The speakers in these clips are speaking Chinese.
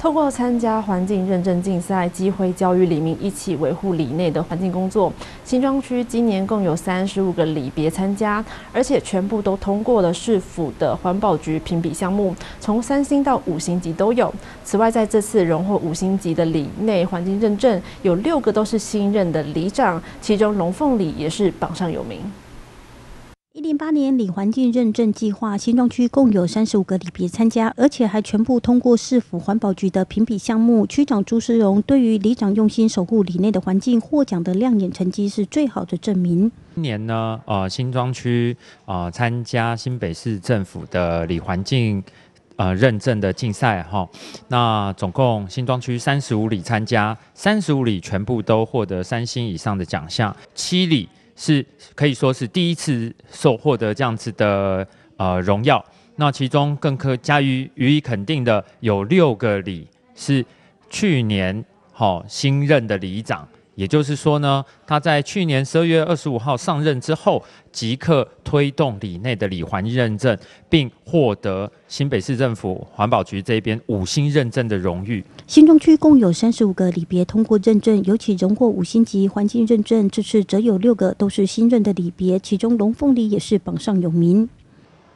透过参加环境认证竞赛，机会教育里民一起维护里内的环境工作。新庄区今年共有三十五个里别参加，而且全部都通过了市府的环保局评比项目，从三星到五星级都有。此外，在这次荣获五星级的里内环境认证，有六个都是新任的里长，其中龙凤里也是榜上有名。一零八年里环境认证计划，新庄区共有三十五个里别参加，而且还全部通过市府环保局的评比项目。区长朱世荣对于里长用心守护里内的环境，获奖的亮眼成绩是最好的证明。今年呢，呃，新庄区呃参加新北市政府的里环境呃认证的竞赛哈，那总共新庄区三十五里参加，三十五里全部都获得三星以上的奖项，七里。是可以说是第一次受获得这样子的呃荣耀，那其中更可加于予以肯定的有六个里是去年好新任的里长。也就是说呢，他在去年十二月二十五号上任之后，即刻推动里内的里环认证，并获得新北市政府环保局这边五星认证的荣誉。新中区共有三十五个里别通过认证，尤其荣获五星级环境认证。这次则有六个都是新任的里别，其中龙凤里也是榜上有名。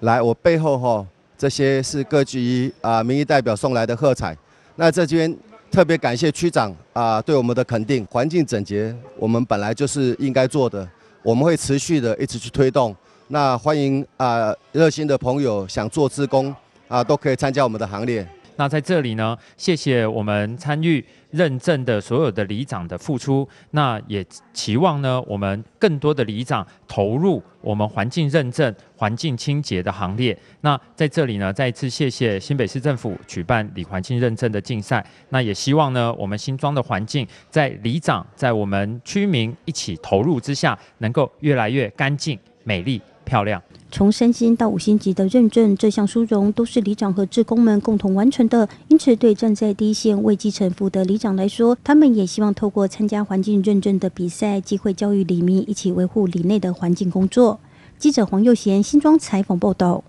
来，我背后哈，这些是各局啊民意代表送来的喝彩。那这边。特别感谢区长啊对我们的肯定，环境整洁，我们本来就是应该做的，我们会持续的一直去推动。那欢迎啊热心的朋友想做义工啊都可以参加我们的行列。那在这里呢，谢谢我们参与认证的所有的里长的付出。那也期望呢，我们更多的里长投入我们环境认证、环境清洁的行列。那在这里呢，再一次谢谢新北市政府举办里环境认证的竞赛。那也希望呢，我们新庄的环境在里长在我们居民一起投入之下，能够越来越干净美丽。漂亮！从三星到五星级的认证，这项殊荣都是里长和职工们共同完成的。因此，对站在第一线、为计成负的里长来说，他们也希望透过参加环境认证的比赛，机会教育里民一起维护里内的环境工作。记者黄佑贤新庄采访报道。